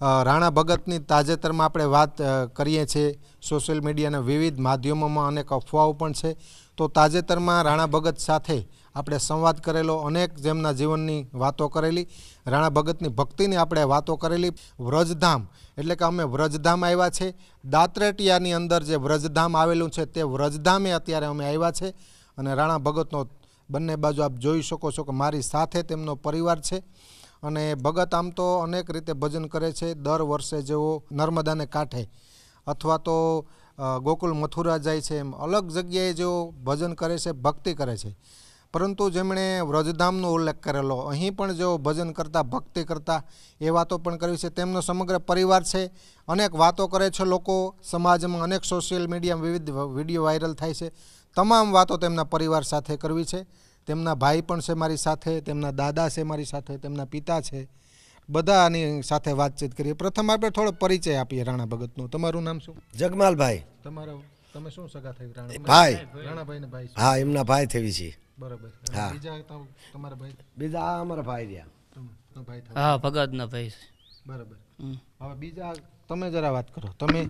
રાણા ભગતની તાજેતરમાં આપણે વાત કરીએ છીએ સોશિયલ મીડિયાના વિવિધ માધ્યમોમાં અનેક અફવાઓ પણ છે તો તાજેતરમાં રાણા ભગત સાથે આપણે સંવાદ કરેલો અનેક જેમના જીવનની વાતો કરેલી રાણા ભગતની ભક્તિની આપણે વાતો કરેલી વ્રજધામ એટલે કે અમે વ્રજધામ આવ્યા છે દાત્રેટિયાની અંદર જે વ્રજધામ આવેલું છે તે વ્રજધામે અત્યારે અમે આવ્યા છે અને રાણા ભગતનો બંને બાજુ આપ જોઈ શકો છો કે મારી સાથે તેમનો પરિવાર છે અને ભગત આમ તો અનેક રીતે ભજન કરે છે દર વર્ષે જેઓ નર્મદાને કાંઠે અથવા તો ગોકુલ મથુરા જાય છે એમ અલગ જગ્યાએ જેઓ ભજન કરે છે ભક્તિ કરે છે પરંતુ જેમણે વ્રજધામનો ઉલ્લેખ કરેલો અહીં પણ જેઓ ભજન કરતા ભક્તિ કરતા એ વાતો પણ કરવી છે તેમનો સમગ્ર પરિવાર છે અનેક વાતો કરે છે લોકો સમાજમાં અનેક સોશિયલ મીડિયામાં વિવિધ વિડીયો વાયરલ થાય છે તમામ વાતો તેમના પરિવાર સાથે કરવી છે તેમના ભાઈ પણ છે મારી સાથે તેમના દાદા છે મારી સાથે તેમના પિતા છે બધાની સાથે વાતચીત કરીએ પ્રથમ આપણે થોડો પરિચય આપીએ રાણા ભગતનો તમારું નામ શું જગમાલભાઈ તમારો તમે શું સગા થઈ રાણા ભાઈ રાણાભાઈ ને ભાઈ હા એમના ભાઈ થઈ છે બરોબર હા બીજા તમારા ભાઈ બીજા અમારા ભાઈ રહ્યા ભાઈ હા ભગતના ભાઈ બરાબર હવે બીજા તમે જરા વાત કરો તમે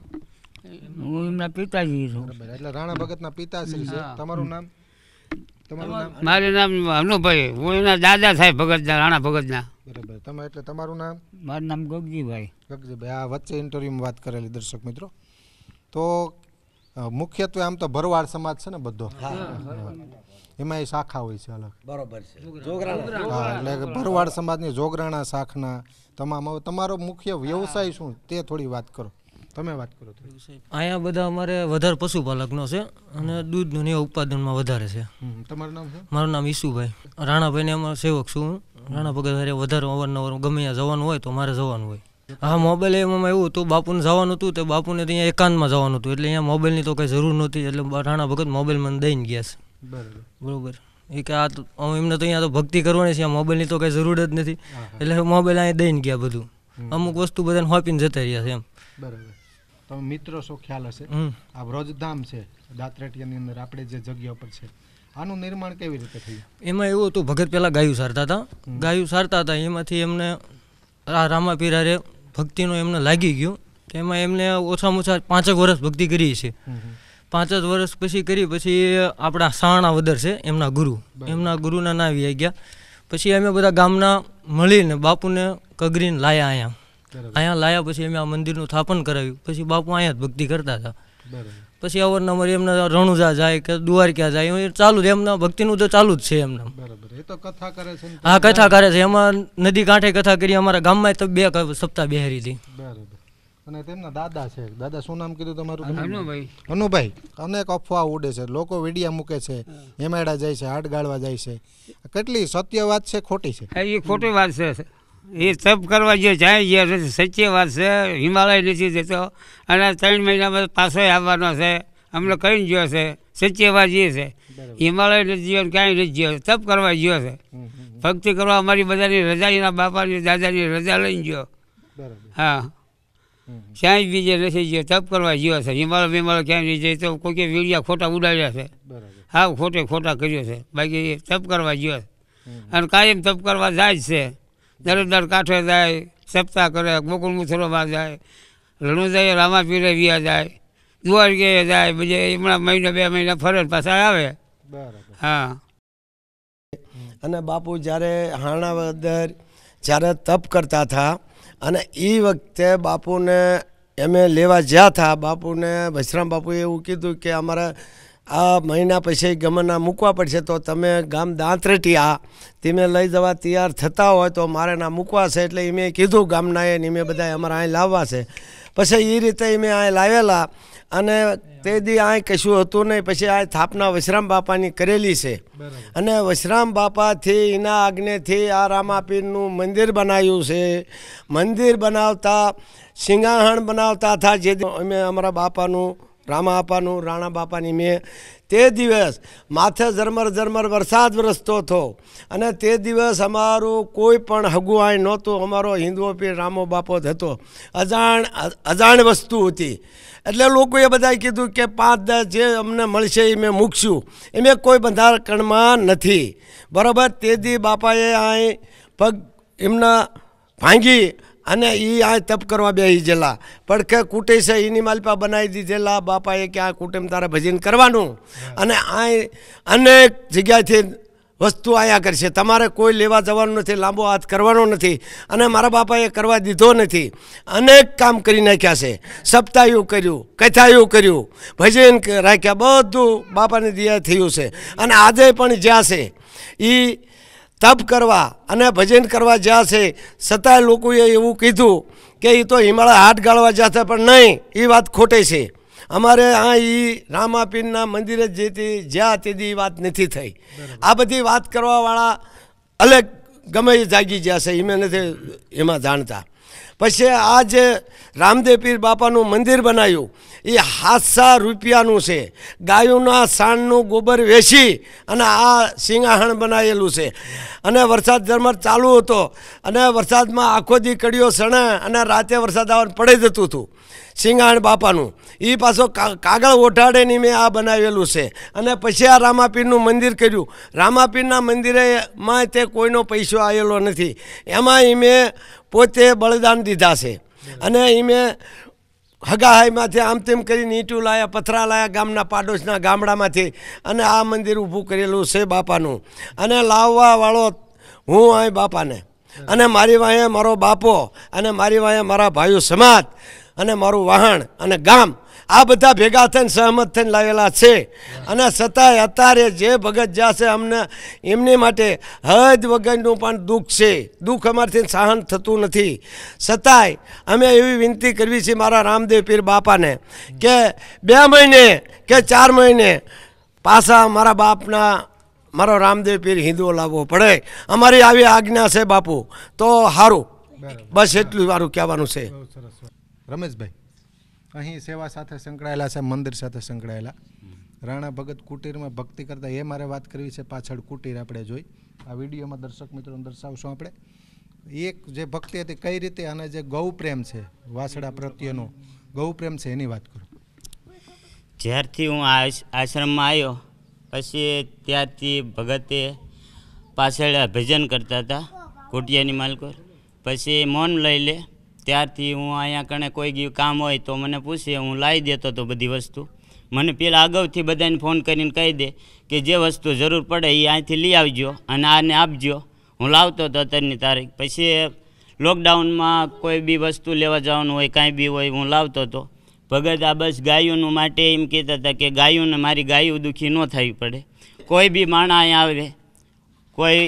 હું એમના પિતાજી છું એટલે રાણા ભગતના પિતાશ્રી છે તમારું નામ મારું નામ હનુભાઈ હું એના દાદા સાહેબ ભગતના રાણા ભગતના બરાબર તમે એટલે તમારું નામ મારું નામ ગગજીભાઈ ગગજીભાઈ આ વચ્ચે ઇન્ટરવ્યુમાં વાત કરેલી દર્શક મિત્રો તો મુખ્યત્વે આમ તો ભરવાડ સમાજ છે ને બધો એમાં એ શાખા હોય છે અલગ બરોબર છે હા એટલે ભરવાડ સમાજની જોગરાણા શાખના તમામ હવે તમારો મુખ્ય વ્યવસાય શું તે થોડી વાત કરો તમે વાત કરો અહીંયા બધા અમારે વધારે પશુપાલકનો છે અને દૂધનું ને ઉત્પાદનમાં વધારે છે તમારું નામ છે મારું નામ ઈસુભાઈ રાણાભાઈને અમારો સેવક છું હું રાણા ભગત વધારે અવારનવાર ગમે ત્યાં જવાનું હોય તો મારે જવાનું હોય હા મોબાઈલ એમાં એવું હતું બાપુને જવાનું હતું તો બાપુને ત્યાં એકાંતમાં જવાનું હતું એટલે અહીંયા મોબાઈલની તો કંઈ જરૂર નહોતી એટલે રાણા ભગત મોબાઈલ મને દઈને ગયા છે બરોબર એ કે આ એમને તો અહીંયા તો ભક્તિ કરવાની છે મોબાઈલની તો કંઈ જરૂર જ નથી એટલે મોબાઈલ અહીંયા દઈને ગયા બધું અમુક વસ્તુ બધાને હોપીને જતા રહ્યા છે એમ બરાબર તમે મિત્રો શું ખ્યાલ હશે આ વ્રજધામ છે દાત્રેટિયાની અંદર આપણે જે જગ્યા ઉપર છે આનું નિર્માણ કેવી રીતે થયું એમાં એવું હતું ભગત પહેલાં ગાયું સારતા હતા ગાયું સારતા હતા એમાંથી એમને આ રામા પીરારે ભક્તિનું એમને લાગી ગયું કે એમાં એમને ઓછામાં ઓછા પાંચેક વર્ષ ભક્તિ કરી છે પાંચ જ વર્ષ પછી કરી પછી આપણા સાણા વદર છે એમના ગુરુ એમના ગુરુના ના આવી ગયા પછી અમે બધા ગામના મળીને બાપુને કગરીને લાયા અહીંયા અહીંયા લાયા પછી એમ આ મંદિરનું સ્થાપન કરાવ્યું પછી બાપુ અહીંયા જ ભક્તિ કરતા હતા પછી અવારનવાર એમને રણુજા જાય કે દ્વારકા જાય એ ચાલુ એમના ભક્તિનું તો ચાલુ જ છે એમને હા કથા કરે છે એમાં નદી કાંઠે કથા કરી અમારા ગામમાં તો બે સપ્તાહ બેહારી હતી અને તેમના દાદા છે દાદા શું નામ કીધું તમારું હનુભાઈ હનુભાઈ અનેક અફવા ઉડે છે લોકો વેડિયા મૂકે છે હેમાડા જાય છે હાડ ગાળવા જાય છે કેટલી સત્ય વાત છે ખોટી છે એ ખોટી વાત છે એ તપ કરવા જે જાય છે સચ્ચી વાત છે હિમાલય નથી જતો અને ત્રણ મહિનામાં પાછો આવવાનો છે અમને કહીને ગયો છે સચ્ચી વાત એ છે હિમાલય નથી ગયો ક્યાંય નથી જ્યો તપ કરવા ગયો છે ભક્તિ કરવા અમારી બધાની રજા એના બાપાની દાદાની રજા લઈને ગયો હા ક્યાંય બીજે નથી ગયો તપ કરવા ગયો છે હિમાલય બિમાલય ક્યાંય નહીં જાય તો કોઈ વીડિયા ખોટા ઉડાડ્યા છે હા ખોટે ખોટા કર્યો છે બાકી તપ કરવા ગયો છે અને કાયમ તપ કરવા જાય છે દરદાર કાંઠે જાય સપ્તાહ કરે ગોકુળ મુથુરોમાં જાય રણુદાય રામાપીરે વ્યા જાય દ્વારકે જાય બીજે હમણાં મહિના બે મહિના ફરે પાછા આવે હા અને બાપુ જ્યારે હાણા હાણાવદર જ્યારે તપ કરતા હતા અને એ વખતે બાપુને એમે લેવા જ્યાં હતા બાપુને વશરામ બાપુએ એવું કીધું કે અમારા આ મહિના પછી ગમના મૂકવા પડશે તો તમે ગામ દાંતરેટી આ તમે લઈ જવા તૈયાર થતા હોય તો મારે ના મૂકવા છે એટલે એમે કીધું ગામના એ મેં બધા અમારા અહીં લાવવા છે પછી એ રીતે મેં અહીં લાવેલા અને તે દી અહીં કશું હતું નહીં પછી આ થાપના વશરામ બાપાની કરેલી છે અને વશરામ બાપાથી એના આજ્ઞેથી આ રામાપીરનું મંદિર બનાવ્યું છે મંદિર બનાવતા સિંગાહણ બનાવતા હતા જે અમે અમારા બાપાનું રામા રામાપાનું રાણા બાપાની મેં તે દિવસ માથે ઝરમર ઝરમર વરસાદ વરસતો હતો અને તે દિવસ અમારું કોઈ પણ હગુઆઈ નહોતું અમારો હિન્દુઓ પી રામો બાપો જ હતો અજાણ અજાણ વસ્તુ હતી એટલે લોકોએ બધાએ કીધું કે પાંચ દસ જે અમને મળશે એ મેં મૂકશું એ મેં કોઈ બંધારણમાં નથી બરાબર તે દી બાપાએ અહીં પગ એમના ભાંગી અને એ આ તપ કરવા બેસી ગયેલા પણ કુટે છે એની માલપા બનાવી દીધેલા બાપાએ કે આ કુટેમ તારે ભજન કરવાનું અને આ અનેક જગ્યાથી વસ્તુ આયા કરશે તમારે કોઈ લેવા જવાનું નથી લાંબો હાથ કરવાનો નથી અને મારા બાપાએ કરવા દીધો નથી અનેક કામ કરી નાખ્યા છે સપ્તાહયું કર્યું કથાયું કર્યું ભજન રાખ્યા બધું બાપાની દિયા થયું છે અને આજે પણ જ્યાં છે એ તપ કરવા અને ભજન કરવા જ્યાં છે છતાંય લોકોએ એવું કીધું કે એ તો હિમાળા હાથ ગાળવા જાતે પણ નહીં એ વાત ખોટે છે અમારે આ એ રામાપીરના મંદિરે જેથી જ્યાં તેથી એ વાત નથી થઈ આ બધી વાત કરવાવાળા અલગ ગમે જાગી જ્યાં છે એ મેં નથી એમાં જાણતા પછી આ જે રામદેવ પીર બાપાનું મંદિર બનાવ્યું એ હાથસા રૂપિયાનું છે ગાયોના સાંડનું ગોબર વેચી અને આ સિંગાહણ બનાવેલું છે અને વરસાદ ઝરમર ચાલુ હતો અને વરસાદમાં આખો દી કડીઓ સણે અને રાતે વરસાદ આવવાનું પડી જતું હતું સિંગાણ બાપાનું એ પાછો કાગળ ઓઢાડેની મેં આ બનાવેલું છે અને પછી આ રામાપીરનું મંદિર કર્યું રામાપીરના મંદિરેમાં તે કોઈનો પૈસો આવેલો નથી એમાં મેં પોતે બળિદાન દીધા છે અને મેં હગાહાઈમાંથી આમ તેમ કરીને ઈંટું લાયા પથરા લાયા ગામના પાડોશના ગામડામાંથી અને આ મંદિર ઊભું કરેલું છે બાપાનું અને લાવવાવાળો હું અહીં બાપાને અને મારી વાંહે મારો બાપો અને મારી વાંહે મારા ભાઈઓ સમાજ અને મારું વાહણ અને ગામ આ બધા ભેગા થઈને સહમત થઈને લાવેલા છે અને છતાંય અત્યારે જે ભગત જાશે અમને એમની માટે હદ વગરનું પણ દુઃખ છે દુઃખ અમારથી સહન થતું નથી છતાંય અમે એવી વિનંતી કરવી છે મારા રામદેવ પીર બાપાને કે બે મહિને કે ચાર મહિને પાછા મારા બાપના મારો રામદેવ પીર હિન્દુઓ લાવવો પડે અમારી આવી આજ્ઞા છે બાપુ તો સારું બસ એટલું સારું કહેવાનું છે રમેશભાઈ અહીં સેવા સાથે સંકળાયેલા છે મંદિર સાથે સંકળાયેલા રાણા ભગત કુટીરમાં ભક્તિ કરતાં એ મારે વાત કરવી છે પાછળ કુટીર આપણે જોઈ આ વિડીયોમાં દર્શક મિત્રો દર્શાવશું આપણે એક જે ભક્તિ હતી કઈ રીતે અને જે ગૌપ્રેમ છે વાસડા પ્રત્યેનો ગૌપ્રેમ છે એની વાત કરું જ્યારથી હું આશ્રમમાં આવ્યો પછી ત્યારથી ભગતે પાછળ ભજન કરતા હતા કુટિયાની માલકોર પછી મૌન લઈ લે ત્યારથી હું અહીંયા કણે કોઈ કામ હોય તો મને પૂછે હું લાવી દેતો હતો બધી વસ્તુ મને પેલા અગાઉથી બધાને ફોન કરીને કહી દે કે જે વસ્તુ જરૂર પડે એ અહીંથી લઈ આવજો અને આને આપજો હું લાવતો હતો અત્યારની તારીખ પછી લોકડાઉનમાં કોઈ બી વસ્તુ લેવા જવાનું હોય કાંઈ બી હોય હું લાવતો હતો ભગત આ બસ ગાયોનું માટે એમ કહેતા હતા કે ગાયોને મારી ગાયું દુઃખી ન થવી પડે કોઈ બી માણા અહીંયા આવે કોઈ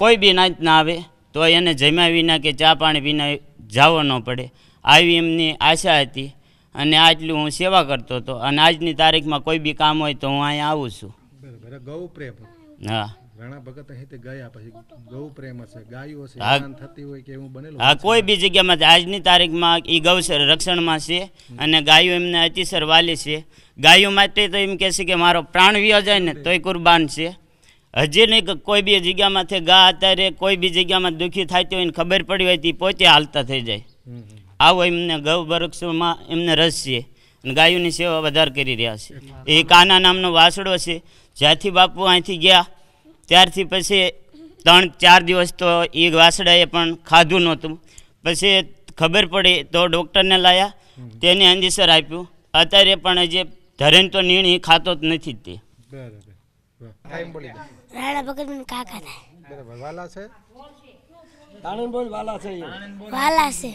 કોઈ બી નાતના આવે તો એને જમ્યા વિના કે ચા પાણી વિના જવો ન પડે આવી એમની આશા હતી અને આટલું હું સેવા કરતો હતો અને આજની તારીખમાં કોઈ બી કામ હોય તો હું અહીંયા આવું છું ગૌ હા પછી હા કોઈ બી જગ્યામાં આજની તારીખમાં એ ગૌ રક્ષણમાં છે અને ગાયો એમને અતિસર વાલી છે ગાયો માટે તો એમ કહે છે કે મારો પ્રાણ વ્યો જાય ને તોય કુરબાન છે હજી નહીં કોઈ બી જગ્યામાંથી ગા અત્યારે કોઈ બી જગ્યામાં દુઃખી થતી હોય ને ખબર પડી હોય તે પોતે હાલતા થઈ જાય આવો એમને ગૌ વૃક્ષોમાં એમને રસ છે અને ગાયોની સેવા વધારે કરી રહ્યા છે એ કાના નામનો વાસડો છે જ્યાંથી બાપુ અહીંથી ગયા ત્યારથી પછી ત્રણ ચાર દિવસ તો એ વાસડાએ પણ ખાધું નહોતું પછી ખબર પડી તો ડૉક્ટરને લાયા તેને અંદેસર આપ્યું અત્યારે પણ હજી ધરેન તો નીણી ખાતો જ નથી તે ટાઈમ બોલી દો રાણા ભગતભાઈ કાકા થાય બરાબર વાલા છે આણંદ બોલ વાલા છે વાલા છે